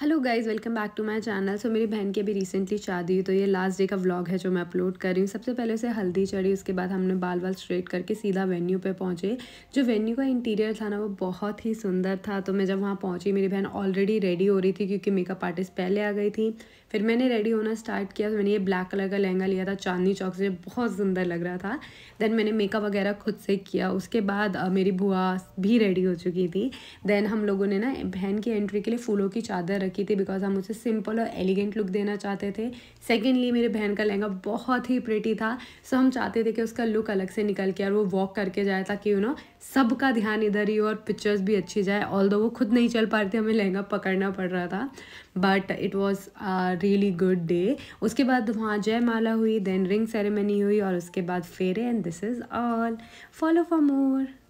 hello guys welcome back to my channel so मेरी बहन की अभी रिसेंटली शादी हुई तो ये लास्ट डे का व्लॉग है जो मैं अपलोड कर रही हूँ सबसे पहले उसे हल्दी चढ़ी उसके बाद हमने बाल बाल स्ट्रेट करके सीधा वेन्यू पे पहुँचे जो वेन्यू का इंटीरियर था ना वो बहुत ही सुंदर था तो मैं जब वहाँ पहुँची मेरी बहन ऑलरेडी रेडी हो रही थी क्योंकि मेकअप आर्टिस्ट पहले आ गई थी फिर मैंने रेडी होना स्टार्ट किया तो मैंने ये ब्लैक कलर का लहंगा लिया था चांदनी चौक से बहुत सुंदर लग रहा था देन मैंने मेकअप वगैरह खुद से किया उसके बाद मेरी बुआ भी रेडी हो चुकी थी देन हम लोगों ने ना बहन की एंट्री के लिए फूलों की चादर रखी थी बिकॉज हम उसे सिंपल और एलिगेंट लुक देना चाहते थे सेकेंडली मेरे बहन का लहंगा बहुत ही प्रिटी था सो हम चाहते थे कि उसका लुक अलग से निकल के और वो वॉक करके जाए ताकि यू नो सबका ध्यान इधर ही और पिक्चर्स भी अच्छी जाए ऑल वो खुद नहीं चल पा रही थी हमें लहंगा पकड़ना पड़ रहा था but it was really good day उसके बाद वहाँ जयमाला हुई देन रिंग सेरेमनी हुई और उसके बाद फेरे and this is all follow for more